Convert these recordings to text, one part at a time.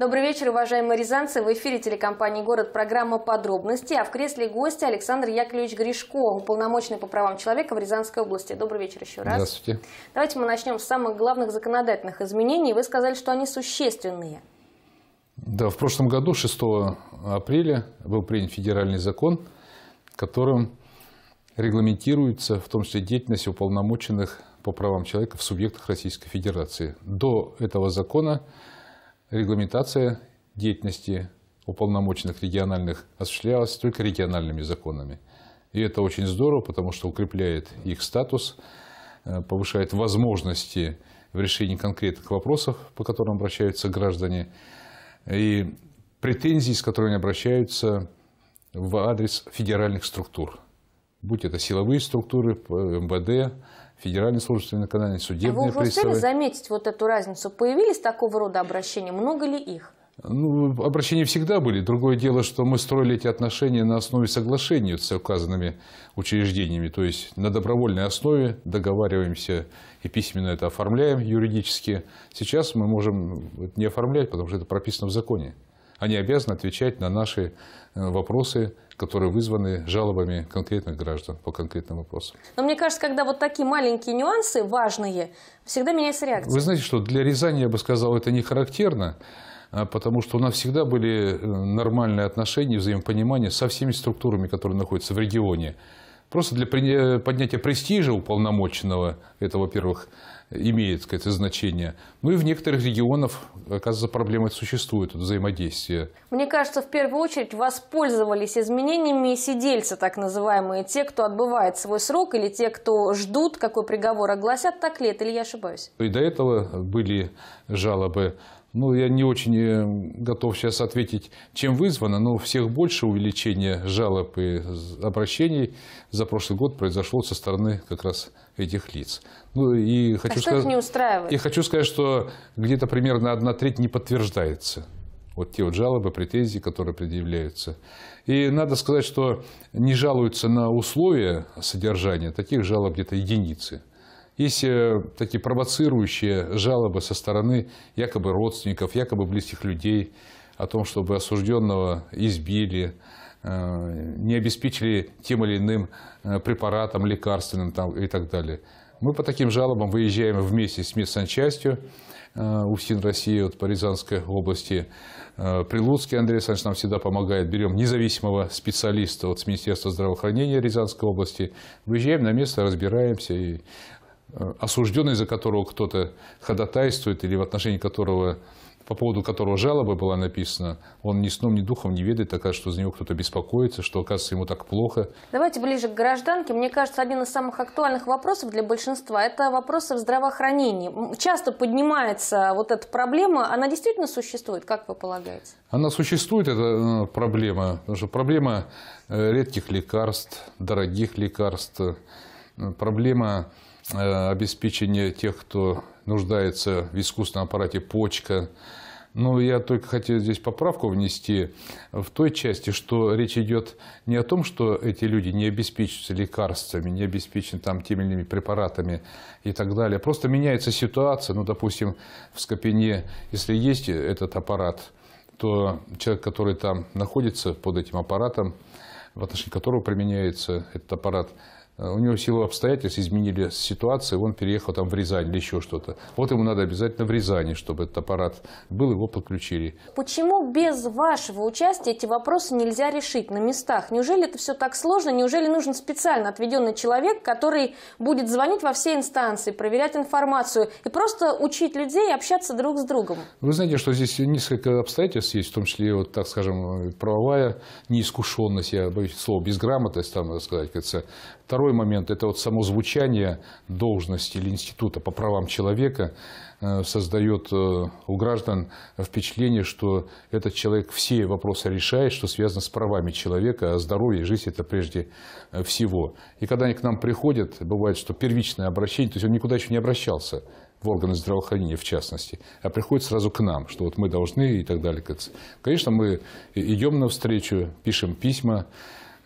Добрый вечер, уважаемые рязанцы. В эфире телекомпании «Город» программа «Подробности», а в кресле гостя Александр Яковлевич Гришко, уполномоченный по правам человека в Рязанской области. Добрый вечер еще раз. Здравствуйте. Давайте мы начнем с самых главных законодательных изменений. Вы сказали, что они существенные. Да, в прошлом году, 6 апреля, был принят федеральный закон, которым регламентируется в том числе деятельность уполномоченных по правам человека в субъектах Российской Федерации. До этого закона регламентация деятельности уполномоченных региональных осуществлялась только региональными законами. И это очень здорово, потому что укрепляет их статус, э, повышает возможности в решении конкретных вопросов, по которым обращаются граждане, и претензии, с которыми обращаются в адрес федеральных структур. Будь это силовые структуры, МВД, Федеральные службы наказания, судебные а вы уже приставы. успели заметить вот эту разницу? Появились такого рода обращения? Много ли их? Ну, обращения всегда были. Другое дело, что мы строили эти отношения на основе соглашений с указанными учреждениями. То есть на добровольной основе договариваемся и письменно это оформляем юридически. Сейчас мы можем это не оформлять, потому что это прописано в законе. Они обязаны отвечать на наши э, вопросы, которые вызваны жалобами конкретных граждан по конкретным вопросам. Но мне кажется, когда вот такие маленькие нюансы важные, всегда меняется реакция. Вы знаете, что для Рязани, я бы сказал, это не характерно, а потому что у нас всегда были э, нормальные отношения, взаимопонимание со всеми структурами, которые находятся в регионе. Просто для э, поднятия престижа уполномоченного, это, во-первых, имеет сказать, значение. Ну и в некоторых регионах, оказывается, проблемы существует, взаимодействие. Мне кажется, в первую очередь воспользовались изменениями сидельцы, так называемые, те, кто отбывает свой срок, или те, кто ждут, какой приговор огласят, так ли это, или я ошибаюсь? И до этого были жалобы ну, я не очень э, готов сейчас ответить, чем вызвано, но всех больше увеличение жалоб и обращений за прошлый год произошло со стороны как раз этих лиц. Ну, и хочу а сказать, что их не устраивает? И хочу сказать, что где-то примерно одна треть не подтверждается. Вот те вот жалобы, претензии, которые предъявляются. И надо сказать, что не жалуются на условия содержания, таких жалоб где-то единицы. Есть э, такие провоцирующие жалобы со стороны якобы родственников, якобы близких людей о том, чтобы осужденного избили, э, не обеспечили тем или иным э, препаратом лекарственным и так далее. Мы по таким жалобам выезжаем вместе с медсанчастью УФСИН России вот, Рязанской области. Прилуцкий Андрей Александрович нам всегда помогает. Берем независимого специалиста вот, с Министерства здравоохранения Рязанской области. Выезжаем на место, разбираемся и Э, осужденный, за которого кто-то ходатайствует или в отношении которого, по поводу которого жалоба была написана, он ни сном, ни духом не ведает, оказывается, что за него кто-то беспокоится, что, оказывается, ему так плохо. Давайте ближе к гражданке. Мне кажется, один из самых актуальных вопросов для большинства – это вопросы здравоохранения Часто поднимается вот эта проблема. Она действительно существует, как вы полагаете? Она существует, эта э, проблема. Потому что проблема э, редких лекарств, дорогих лекарств, проблема Э, обеспечения тех, кто нуждается в искусственном аппарате почка. Но ну, я только хотел здесь поправку внести в той части, что речь идет не о том, что эти люди не обеспечиваются лекарствами, не обеспечены там теми или иными препаратами и так далее. Просто меняется ситуация. Ну, допустим, в Скопине, если есть этот аппарат, то человек, который там находится под этим аппаратом, в отношении которого применяется этот аппарат, Э, у него в силу обстоятельств изменили ситуацию, он переехал там в Рязань или еще что-то. Вот ему надо обязательно в Рязани, чтобы этот аппарат был, его подключили. Почему без вашего участия эти вопросы нельзя решить на местах? Неужели это все так сложно? Неужели нужен специально отведенный человек, который будет звонить во все инстанции, проверять информацию и просто учить людей общаться друг с другом? Вы знаете, что здесь несколько обстоятельств есть, в том числе, вот, так скажем, правовая неискушенность, я боюсь слова, безграмотность, там, сказать, кажется. Второе, второй момент – это вот само звучание должности или института по правам человека э, создает э, у граждан впечатление, что этот человек все вопросы решает, что связано с правами человека, а здоровье и жизнь – это прежде э, всего. И когда они к нам приходят, бывает, что первичное обращение, то есть он никуда еще не обращался, в органы здравоохранения в частности, а приходит сразу к нам, что вот мы должны и так далее. Конечно, мы идем навстречу, пишем письма,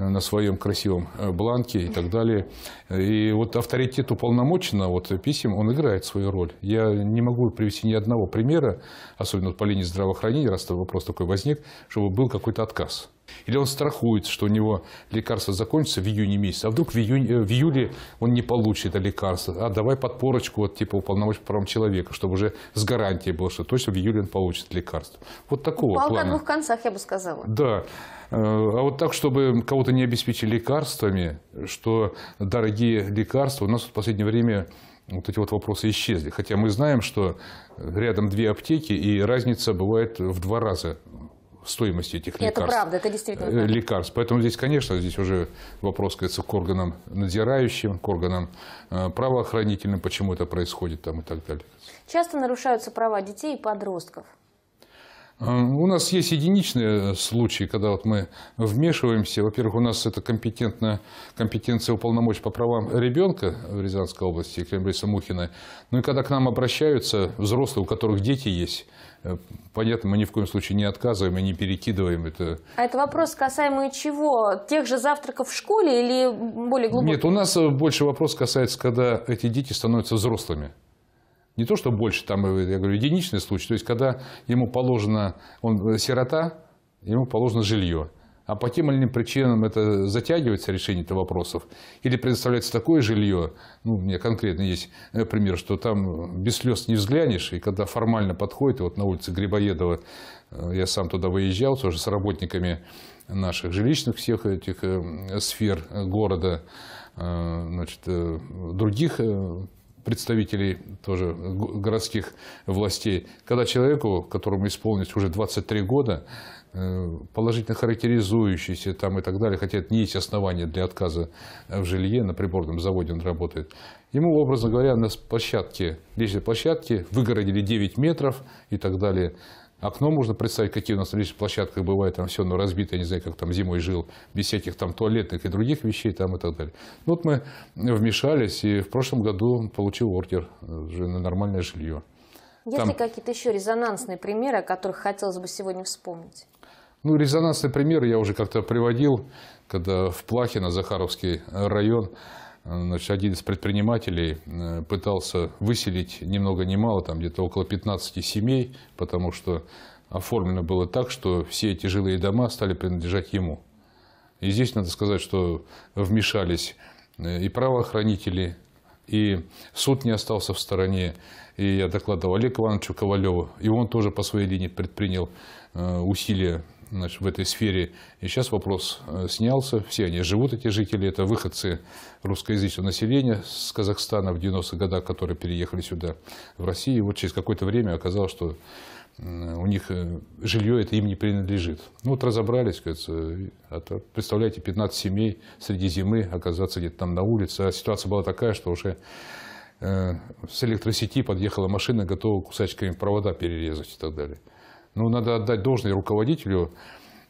Э, на своем красивом э, бланке и так далее. И вот авторитет уполномоченного вот, э, писем, он играет свою роль. Я не могу привести ни одного примера, особенно по линии здравоохранения, раз вопрос такой возник, чтобы был какой-то отказ. Или он страхуется, что у него лекарство закончится в июне месяце, а вдруг в, июне, э, в июле он не получит это лекарство. А давай подпорочку вот типа уполномоченного правом человека, чтобы уже с гарантией было, что точно в июле он получит лекарство. Вот такого Палка плана. о двух концах, я бы сказала. Да. Э, а вот так, чтобы кого-то не обеспечили лекарствами, что дорогие лекарства у нас в последнее время вот эти вот вопросы исчезли. Хотя мы знаем, что рядом две аптеки, и разница бывает в два раза стоимости этих это лекарств. Это правда, это действительно. Правда. Э, лекарств. Поэтому здесь, конечно, здесь уже вопрос, кажется, к органам надзирающим, к органам э, правоохранительным, почему это происходит там и так далее. Часто нарушаются права детей и подростков. Э, у нас есть единичные э, случаи, когда вот мы вмешиваемся. Во-первых, у нас это компетентная, компетенция уполномочий по правам ребенка в Рязанской области, Крембриса Мухина. Ну и когда к нам обращаются взрослые, у которых дети есть, э, понятно, мы ни в коем случае не отказываем и не перекидываем это. А это вопрос касаемый чего? Тех же завтраков в школе или более глубокий? Нет, у нас больше вопрос касается, когда эти дети становятся взрослыми не то, что больше, там, э, я говорю, единичный случай, то есть, когда ему положено, он э, сирота, ему положено жилье. А по тем или иным причинам это затягивается решение этих вопросов. Или предоставляется такое жилье, ну, у меня конкретно есть э, пример, что там без слез не взглянешь, и когда формально подходит, вот на улице Грибоедова, я сам туда выезжал, тоже с работниками наших жилищных всех этих сфер города, значит, других представителей тоже городских властей, когда человеку, которому исполнилось уже 23 года, э, положительно характеризующийся там и так далее, хотя это не есть основания для отказа в жилье, на приборном заводе он работает. Ему, образно говоря, на площадке, личной площадке выгородили 9 метров и так далее. Окно можно представить, какие у нас на личных площадках бывает, там все ну, разбито, я не знаю, как там зимой жил, без всяких там туалетных и других вещей там и так далее. Ну, вот мы вмешались, и в прошлом году получил ордер на нормальное жилье. Есть там... ли какие-то еще резонансные примеры, о которых хотелось бы сегодня вспомнить? Ну, резонансный пример я уже как-то приводил, когда в Плахино, Захаровский район, значит, один из предпринимателей э, пытался выселить ни много ни мало, там где-то около 15 семей, потому что оформлено было так, что все эти жилые дома стали принадлежать ему. И здесь надо сказать, что вмешались э, и правоохранители, и суд не остался в стороне. И я докладывал Олегу Ивановичу Ковалеву, и он тоже по своей линии предпринял э, усилия значит, в этой сфере. И сейчас вопрос э, снялся. Все они живут, эти жители. Это выходцы русскоязычного населения с Казахстана в 90-х годах, которые переехали сюда, в Россию. И вот через какое-то время оказалось, что у них э, жилье это им не принадлежит. Ну вот разобрались, кажется, это, представляете, 15 семей среди зимы оказаться где-то там на улице. А ситуация была такая, что уже э, с электросети подъехала машина, готова кусачками провода перерезать и так далее. Ну, надо отдать должное руководителю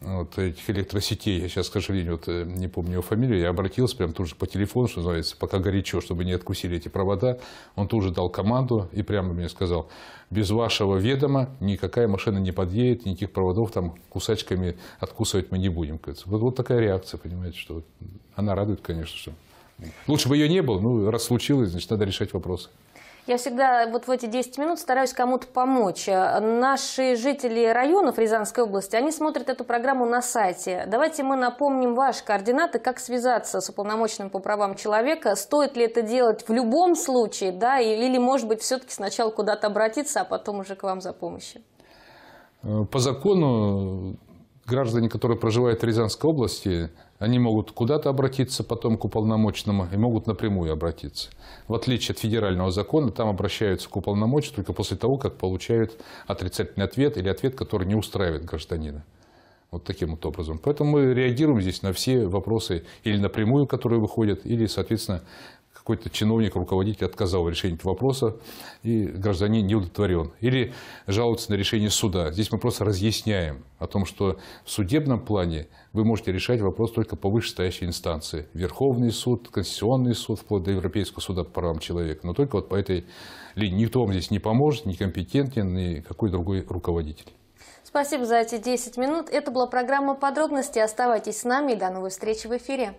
вот этих электросетей, я сейчас, к сожалению, вот, э, не помню его фамилию, я обратился прямо тут же по телефону, что называется, пока горячо, чтобы не откусили эти провода. Он тут же дал команду и прямо мне сказал, без вашего ведома никакая машина не подъедет, никаких проводов там кусачками откусывать мы не будем. Вот, вот такая реакция, понимаете, что она радует, конечно, что... Лучше бы ее не было, ну, раз случилось, значит, надо решать вопросы. Я всегда вот в эти 10 минут стараюсь кому-то помочь. Наши жители районов Рязанской области, они смотрят эту программу на сайте. Давайте мы напомним ваши координаты, как связаться с уполномоченным по правам человека. Стоит ли это делать в любом случае, да, или, может быть, все-таки сначала куда-то обратиться, а потом уже к вам за помощью? Э, по закону граждане, которые проживают в Рязанской области, они могут куда-то обратиться потом к уполномоченному и могут напрямую обратиться. В отличие от федерального закона, там обращаются к уполномоченному только после того, как получают отрицательный ответ или ответ, который не устраивает гражданина. Вот таким вот образом. Поэтому мы реагируем здесь на все вопросы или напрямую, которые выходят, или, соответственно, какой-то чиновник, руководитель отказал в решении этого вопроса, и гражданин не удовлетворен. Или жалуется на решение суда. Здесь мы просто разъясняем о том, что в судебном плане вы можете решать вопрос только по вышестоящей инстанции. Верховный суд, Конституционный суд, вплоть до Европейского суда по правам человека. Но только вот по этой линии. Никто вам здесь не поможет, ни компетентен, ни какой другой руководитель. Спасибо за эти 10 минут. Это была программа «Подробности». Оставайтесь с нами и до новой встречи в эфире.